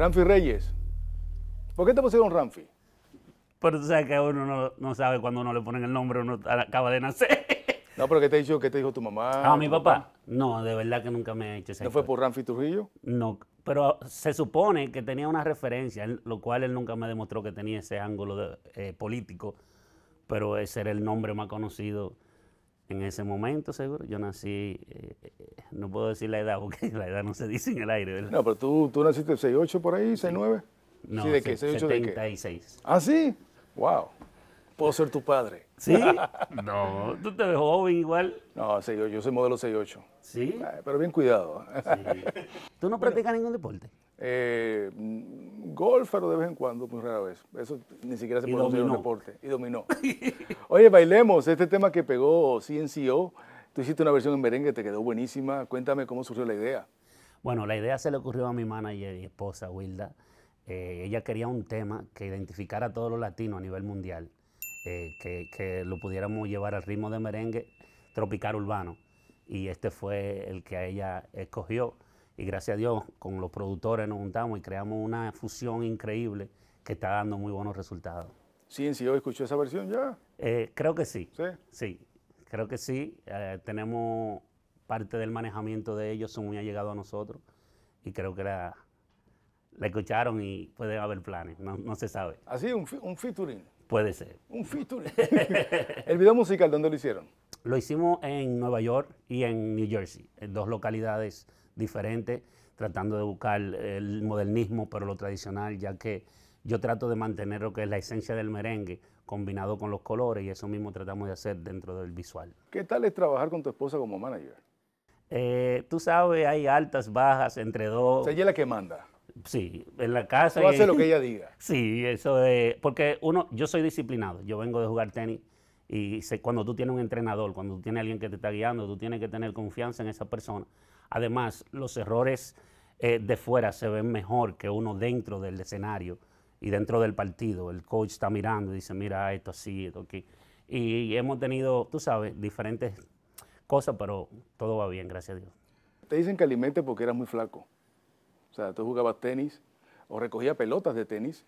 Ramfi Reyes. ¿Por qué te pusieron Ramfi? Pero tú sabes que uno no, sabe cuando uno le ponen el nombre, uno acaba de nacer. No, pero ¿qué te, dijo, qué te dijo tu mamá? Ah, mi papá? No, de verdad que nunca me ha hecho ese. ¿No fue por Ramfi Trujillo? No, pero se supone que tenía una referencia, lo cual él nunca me demostró que tenía ese ángulo eh, político, pero ese era el nombre más conocido en ese momento, seguro. Yo nací, eh, no puedo decir la edad, porque la edad no se dice en el aire, ¿verdad? No, pero tú, tú naciste 68 por ahí, 69. No, sí, ¿de qué? 68 76. De ¿Ah, sí? Wow. Puedo ser tu padre. ¿Sí? no, tú te ves joven igual. No, yo, yo soy modelo 68. ¿Sí? Eh, pero bien cuidado. ¿Tú no practicas ningún deporte? Eh, Golfero de vez en cuando, muy pues, rara vez. Eso ni siquiera se puede en un deporte. Y dominó. Oye, bailemos. Este tema que pegó CNCO, tú hiciste una versión en merengue, te quedó buenísima. Cuéntame cómo surgió la idea. Bueno, la idea se le ocurrió a mi manager y esposa, Wilda. Eh, ella quería un tema que identificara a todos los latinos a nivel mundial, eh, que, que, lo pudiéramos llevar al ritmo de merengue tropical urbano. Y este fue el que ella escogió y gracias a Dios con los productores nos juntamos y creamos una fusión increíble que está dando muy buenos resultados. ¿Sí, sí, yo escuché esa versión ya? Eh, creo que sí. Sí. creo que sí. Eh, tenemos parte del manejamiento de ellos, son muy llegado a nosotros y creo que la, la escucharon y puede haber planes, no, se sabe. Así, ah, un, un featuring. Puede ser. Un featuring. el video musical, ¿dónde lo hicieron? Lo hicimos en Nueva York y en New Jersey, en dos localidades diferentes, tratando de buscar el modernismo, pero lo tradicional, ya que yo trato de mantener lo que es la esencia del merengue combinado con los colores y eso mismo tratamos de hacer dentro del visual. ¿Qué tal es trabajar con tu esposa como manager? Eh, tú sabes, hay altas, bajas, entre dos. O ella la que manda. Sí, en la casa. Tú hace lo que ella diga. Sí, eso es. Porque uno, yo soy disciplinado, yo vengo de jugar tenis y cuando tú tienes un entrenador, cuando tú tienes alguien que te está guiando, tú tienes que tener confianza en esa persona. Además, los errores eh, de fuera se ven mejor que uno dentro del escenario y dentro del partido. El coach está mirando y dice, mira, esto así, esto aquí. Y hemos tenido, tú sabes, diferentes cosas, pero todo va bien, gracias a Dios. Te dicen que alimente porque eras muy flaco. O sea, tú jugabas tenis o recogías pelotas de tenis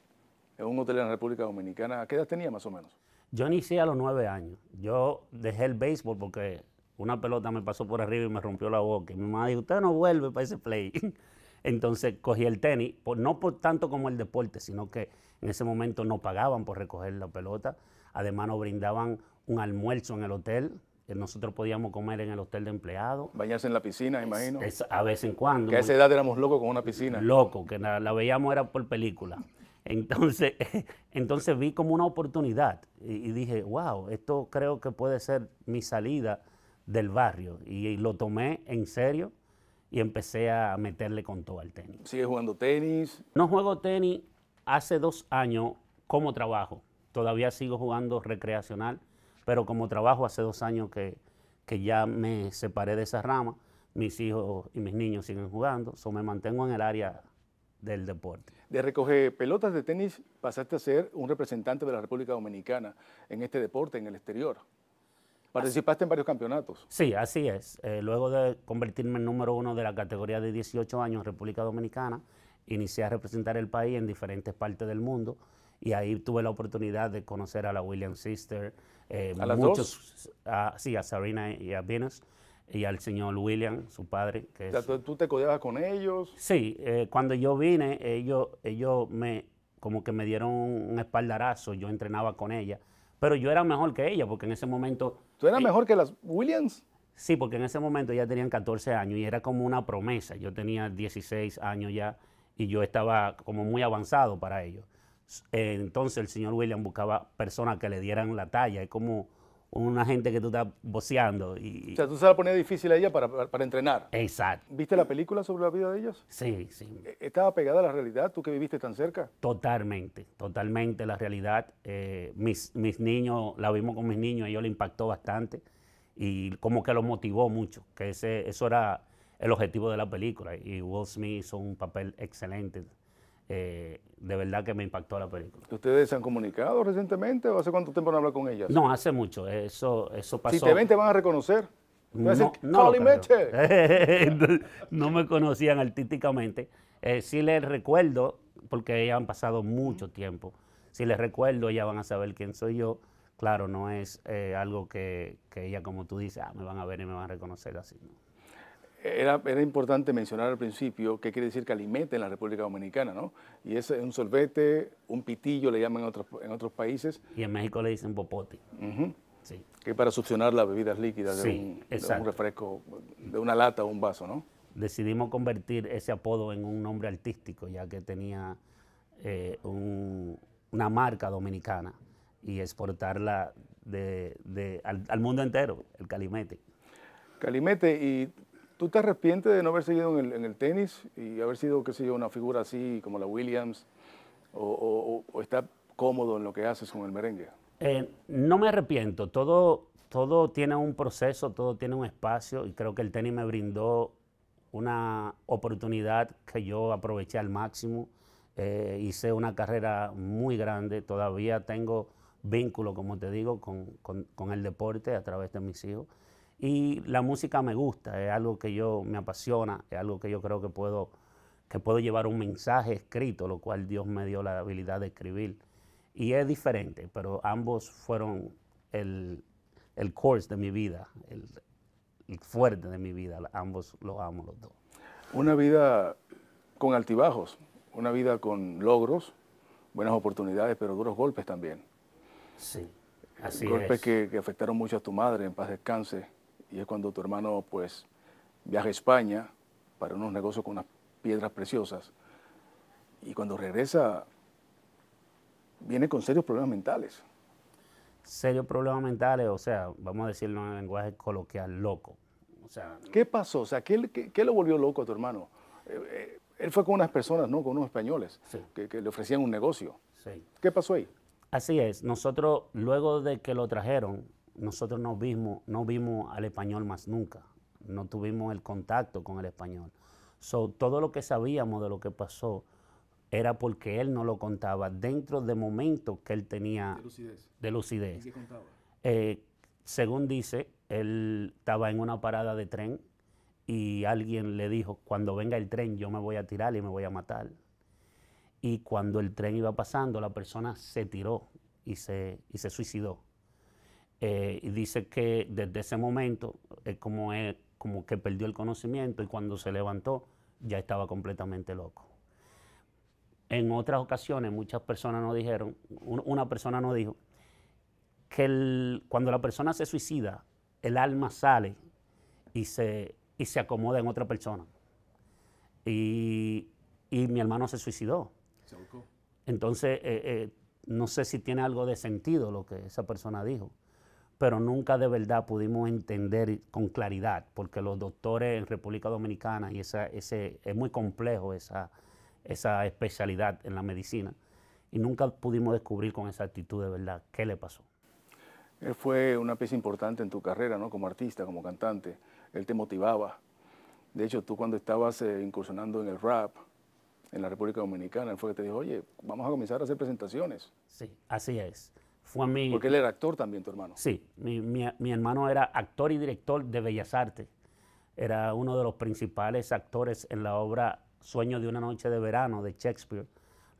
en un hotel en la República Dominicana. ¿A qué edad tenías más o menos? Yo inicié a los nueve años. Yo dejé el béisbol porque una pelota me pasó por arriba y me rompió la boca. Y mi mamá dijo, usted no vuelve para ese play. Entonces cogí el tenis, no por tanto como el deporte, sino que en ese momento no pagaban por recoger la pelota. Además nos brindaban un almuerzo en el hotel. Que nosotros podíamos comer en el hotel de empleados. Bañarse en la piscina, imagino. a vez en cuando. Que a esa edad éramos locos con una piscina. loco que la veíamos era por película. Entonces, entonces vi como una oportunidad y, dije, wow, esto creo que puede ser mi salida del barrio. Y, lo tomé en serio y empecé a meterle con todo al tenis. ¿Sigues jugando tenis? No juego tenis hace dos años como trabajo. Todavía sigo jugando recreacional, pero como trabajo hace dos años que, ya me separé de esa rama. Mis hijos y mis niños siguen jugando, so me mantengo en el área del deporte. De recoger pelotas de tenis pasaste a ser un representante de la República Dominicana en este deporte, en el exterior. Participaste en varios campeonatos. Sí, así es. Eh, luego de convertirme en número uno de la categoría de 18 años en República Dominicana, inicié a representar el país en diferentes partes del mundo y ahí tuve la oportunidad de conocer a la William Sister, eh, ¿A muchos, las dos? sí, a Sarina y a Venus y al señor William, su padre. Que o tú, te codeabas con ellos? Sí, eh, cuando yo vine, ellos, ellos me, como que me dieron un espaldarazo, yo entrenaba con ella, pero yo era mejor que ella, porque en ese momento... ¿Tú eras eh, mejor que las Williams? Sí, porque en ese momento ya tenían 14 años y era como una promesa, yo tenía 16 años ya y yo estaba como muy avanzado para ellos. Eh, entonces el señor William buscaba personas que le dieran la talla, es como una gente que tú estás boceando. Y... O sea, tú se la difícil a ella para, entrenar. Exacto. ¿Viste la película sobre la vida de ellos? Sí, sí. E, ¿Estaba pegada a la realidad, tú que viviste tan cerca? Totalmente, totalmente la realidad. Eh, mis, mis niños, la vimos con mis niños, a ellos le impactó bastante y como que lo motivó mucho, que ese, eso era el objetivo de la película. Y Will Smith hizo un papel excelente eh, de verdad que me impactó la película. ¿Ustedes se han comunicado recientemente o hace cuánto tiempo no hablan con ellas? No, hace mucho. Eso, eso pasó. Si te ven, te van a reconocer. No, me conocían artísticamente. Eh, les recuerdo, porque ya han pasado mucho tiempo. Si les recuerdo, ya van a saber quién soy yo. Claro, no es eh, algo que, que como tú dices, ah, me van a ver y me van a reconocer así. ¿no? Era, importante mencionar al principio qué quiere decir calimete en la República Dominicana, ¿no? Y es un sorbete, un pitillo le llaman en otros, en otros países. Y en México le dicen popote. sí. Que para succionar las bebidas líquidas de, un, refresco, de una lata o un vaso, ¿no? Decidimos convertir ese apodo en un nombre artístico, ya que tenía eh, una marca dominicana y exportarla al mundo entero, el calimete. Calimete, y ¿Tú te arrepientes de no haber seguido en el, tenis y haber sido, qué sé yo, una figura así como la Williams? ¿O, o, estás cómodo en lo que haces con el merengue? Eh, no me arrepiento. Todo, todo tiene un proceso, todo tiene un espacio y creo que el tenis me brindó una oportunidad que yo aproveché al máximo. Eh, hice una carrera muy grande. Todavía tengo vínculo, como te digo, con, con el deporte a través de mis hijos. Y la música me gusta, es algo que yo me apasiona, es algo que yo creo que puedo, que puedo llevar un mensaje escrito, lo cual Dios me dio la habilidad de escribir. Y es diferente, pero ambos fueron el, course de mi vida, el, fuerte de mi vida, ambos los amo los dos. Una vida con altibajos, una vida con logros, buenas oportunidades, pero duros golpes también. Sí, así golpes es. Golpes que afectaron mucho a tu madre, en paz descanse y es cuando tu hermano pues viaja a España para unos negocios con unas piedras preciosas. Y cuando regresa, viene con serios problemas mentales. Serios problemas mentales, o sea, vamos a decirlo en lenguaje coloquial, loco. O sea, ¿Qué pasó? O sea, ¿qué, le lo volvió loco a tu hermano? Eh, eh, él fue con unas personas, ¿no? Con unos españoles que, le ofrecían un negocio. ¿Qué pasó ahí? Así es. Nosotros, luego de que lo trajeron, nosotros no vimos, no vimos al español más nunca, no tuvimos el contacto con el español. todo lo que sabíamos de lo que pasó era porque él no lo contaba dentro de momentos que él tenía de lucidez. Eh, según dice, él estaba en una parada de tren y alguien le dijo, cuando venga el tren yo me voy a tirar y me voy a matar. Y cuando el tren iba pasando, la persona se tiró y se, y se suicidó. Eh, y dice que desde ese momento es como, es, como que perdió el conocimiento y cuando se levantó ya estaba completamente loco. En otras ocasiones muchas personas nos dijeron, una persona nos dijo, que cuando la persona se suicida, el alma sale y se, y se acomoda en otra persona. Y, mi hermano se suicidó. Entonces, eh, eh, no sé si tiene algo de sentido lo que esa persona dijo pero nunca de verdad pudimos entender con claridad, porque los doctores en República Dominicana, y esa, es muy complejo esa, especialidad en la medicina, y nunca pudimos descubrir con esa actitud de verdad qué le pasó. Él eh, fue una pieza importante en tu carrera, ¿no? Como artista, como cantante. Él te motivaba. De hecho, tú cuando estabas eh, incursionando en el rap en la República Dominicana, él fue que te dijo, oye, vamos a comenzar a hacer presentaciones. Sí, así es fue mi... Porque él era actor también, tu hermano. Sí, mi, mi, mi hermano era actor y director de Bellas Artes. Era uno de los principales actores en la obra Sueño de una noche de verano de Shakespeare,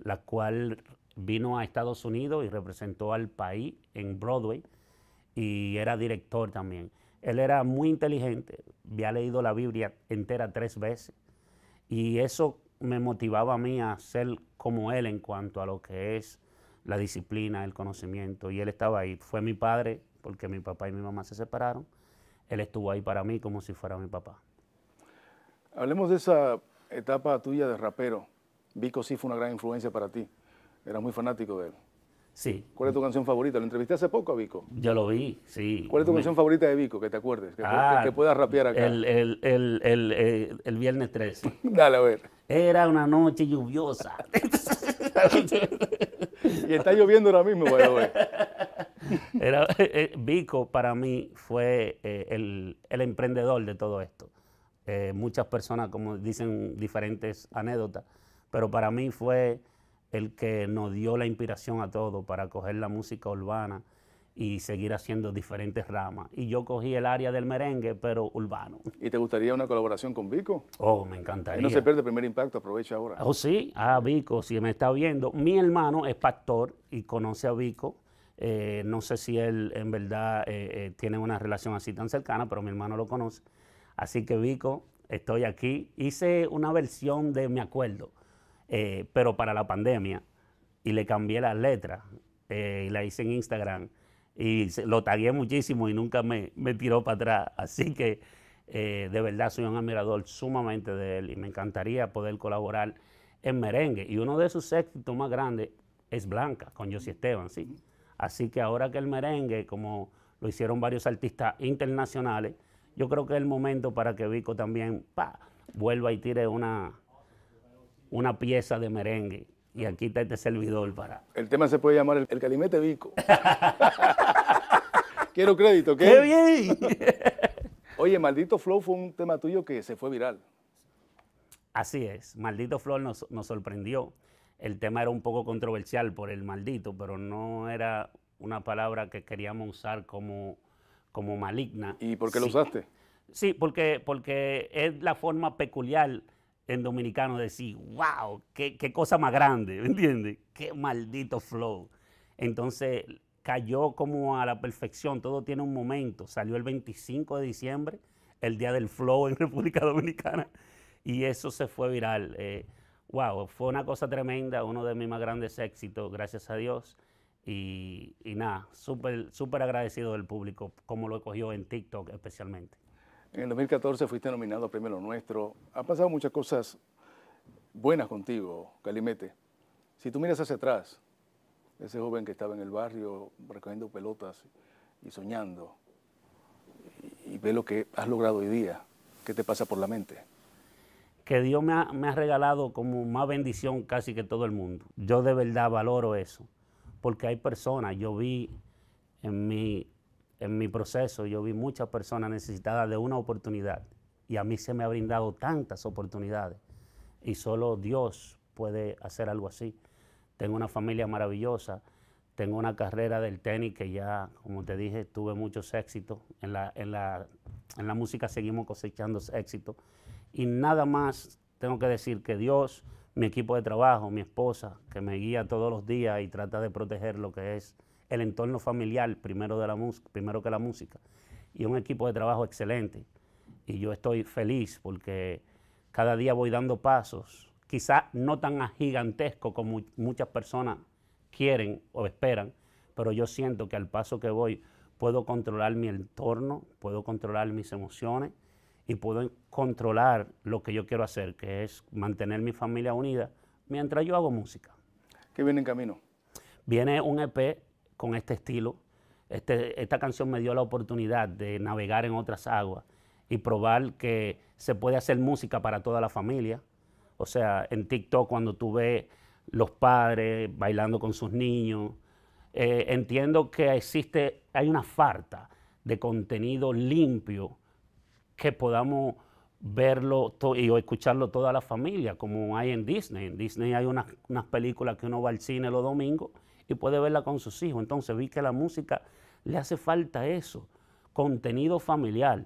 la cual vino a Estados Unidos y representó al país en Broadway y era director también. Él era muy inteligente, había leído la Biblia entera tres veces y eso me motivaba a mí a ser como él en cuanto a lo que es la disciplina, el conocimiento, y él estaba ahí. Fue mi padre, porque mi papá y mi mamá se separaron, él estuvo ahí para mí como si fuera mi papá. Hablemos de esa etapa tuya de rapero. Vico sí fue una gran influencia para ti. Eras muy fanático de él. Sí. ¿Cuál es tu canción favorita? ¿Lo entrevisté hace poco a Vico? Yo lo vi, sí. ¿Cuál es tu canción favorita de Vico, que te acuerdes? Que, ah, que, puedas rapear acá. El, el, el eh, viernes 13. Dale, a ver. Era una noche lluviosa. y está lloviendo ahora mismo, güey. Eh, eh, Vico para mí fue eh, el, emprendedor de todo esto. muchas personas, como dicen diferentes anécdotas, pero para mí fue el que nos dio la inspiración a todo para coger la música urbana y seguir haciendo diferentes ramas. Y yo cogí el área del merengue, pero urbano. ¿Y te gustaría una colaboración con Vico? Oh, me encantaría. Y no se pierde el primer impacto, aprovecha ahora. Oh, sí, ah, Vico, si me está viendo. Mi hermano es pastor y conoce a Vico. Eh, no sé si él en verdad eh, eh, tiene una relación así tan cercana, pero mi hermano lo conoce. Así que Vico, estoy aquí. Hice una versión de mi Acuerdo, pero para la pandemia. Y le cambié las letras y la hice en Instagram y lo tagué muchísimo y nunca me, tiró para atrás. Así que eh, de verdad soy un admirador sumamente de él y me encantaría poder colaborar en merengue. Y uno de sus éxitos más grandes es Blanca, con Josie Esteban, sí. Así que ahora que el merengue, como lo hicieron varios artistas internacionales, yo creo que es el momento para que Vico también pa, vuelva y tire una, una pieza de merengue y aquí está este servidor para. El tema se puede llamar el, calimete bico. Quiero crédito, ¿qué? ¡Qué bien! Oye, Maldito Flow fue un tema tuyo que se fue viral. Así es, Maldito Flow nos, sorprendió. El tema era un poco controversial por el maldito, pero no era una palabra que queríamos usar como, como maligna. ¿Y por qué lo usaste? Sí, porque, porque es la forma peculiar en dominicano decir, wow, qué, cosa más grande, ¿me entiendes? Qué maldito flow. Entonces cayó como a la perfección, todo tiene un momento. Salió el 25 de diciembre, el día del flow en República Dominicana, y eso se fue viral. wow, eh, fue una cosa tremenda, uno de mis más grandes éxitos, gracias a Dios. Y, nada, súper súper agradecido del público, como lo cogió en TikTok especialmente. En el 2014 fuiste nominado a Premio Lo Nuestro. Han pasado muchas cosas buenas contigo, Calimete. Si tú miras hacia atrás, ese joven que estaba en el barrio recogiendo pelotas y soñando, y, ve lo que has logrado hoy día, ¿qué te pasa por la mente? Que Dios me ha, me ha regalado como más bendición casi que todo el mundo. Yo de verdad valoro eso, porque hay personas, yo vi en mi en mi proceso yo vi muchas personas necesitadas de una oportunidad y a mí se me ha brindado tantas oportunidades y solo Dios puede hacer algo así. Tengo una familia maravillosa, tengo una carrera del tenis que ya, como te dije, tuve muchos éxitos. En la, en la música seguimos cosechando éxitos. Y nada más tengo que decir que Dios, mi equipo de trabajo, mi esposa, que me guía todos los días y trata de proteger lo que es el entorno familiar primero, de la primero que la música. Y un equipo de trabajo excelente. Y yo estoy feliz porque cada día voy dando pasos, quizás no tan gigantesco como muchas personas quieren o esperan, pero yo siento que al paso que voy puedo controlar mi entorno, puedo controlar mis emociones y puedo controlar lo que yo quiero hacer, que es mantener mi familia unida mientras yo hago música. ¿Qué viene en camino? Viene un EP con este estilo. Este, esta canción me dio la oportunidad de navegar en otras aguas y probar que se puede hacer música para toda la familia. O sea, en TikTok cuando tú ves los padres bailando con sus niños, eh, entiendo que existe, hay una falta de contenido limpio que podamos verlo y o escucharlo toda la familia, como hay en Disney. En Disney hay unas películas que uno va al cine los domingos y puede verla con sus hijos. Entonces vi que la música le hace falta eso, contenido familiar.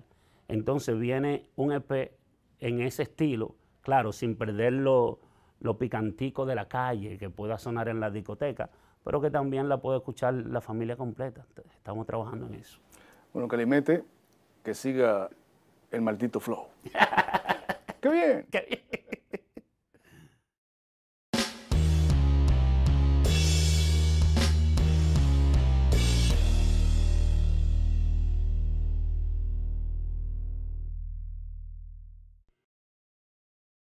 Entonces viene un EP en ese estilo, claro, sin perder lo, picantico de la calle que pueda sonar en la discoteca, pero que también la puede escuchar la familia completa. Estamos trabajando en eso. Bueno, Calimete, que siga el maldito flow. bien! ¡Qué bien!